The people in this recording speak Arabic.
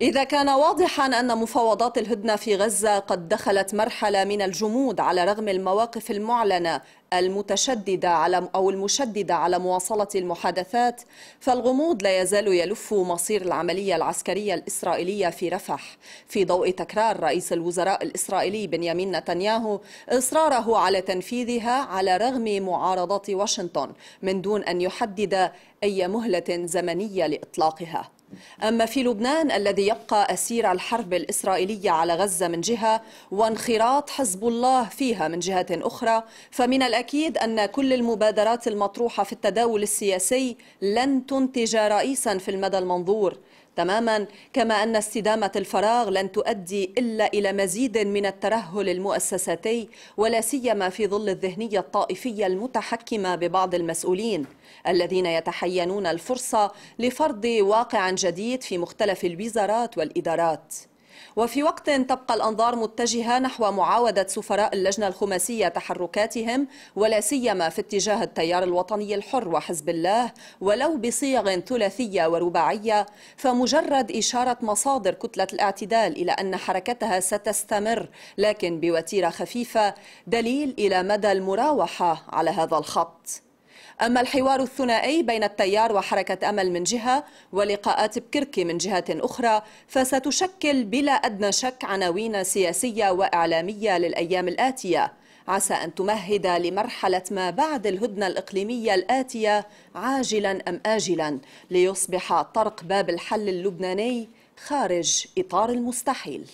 إذا كان واضحا أن مفاوضات الهدنة في غزة قد دخلت مرحلة من الجمود على رغم المواقف المعلنة المتشددة على أو المشددة على مواصلة المحادثات فالغموض لا يزال يلف مصير العملية العسكرية الإسرائيلية في رفح في ضوء تكرار رئيس الوزراء الإسرائيلي بنيامين نتنياهو إصراره على تنفيذها على رغم معارضة واشنطن من دون أن يحدد أي مهلة زمنية لإطلاقها أما في لبنان الذي يبقى أسير الحرب الإسرائيلية على غزة من جهة وانخراط حزب الله فيها من جهة أخرى فمن الأكيد أن كل المبادرات المطروحة في التداول السياسي لن تنتج رئيسا في المدى المنظور تماما كما أن استدامة الفراغ لن تؤدي إلا إلى مزيد من الترهل المؤسساتي ولا سيما في ظل الذهنية الطائفية المتحكمة ببعض المسؤولين الذين يتحينون الفرصة لفرض واقع جديد في مختلف الوزارات والإدارات وفي وقت تبقى الأنظار متجهة نحو معاودة سفراء اللجنة الخماسية تحركاتهم ولا سيما في اتجاه التيار الوطني الحر وحزب الله ولو بصيغ ثلاثية ورباعية فمجرد إشارة مصادر كتلة الاعتدال إلى أن حركتها ستستمر لكن بوتيرة خفيفة دليل إلى مدى المراوحة على هذا الخط أما الحوار الثنائي بين التيار وحركة أمل من جهة ولقاءات بكركي من جهة أخرى فستشكل بلا أدنى شك عناوين سياسية وإعلامية للأيام الآتية عسى أن تمهد لمرحلة ما بعد الهدنة الإقليمية الآتية عاجلا أم آجلا ليصبح طرق باب الحل اللبناني خارج إطار المستحيل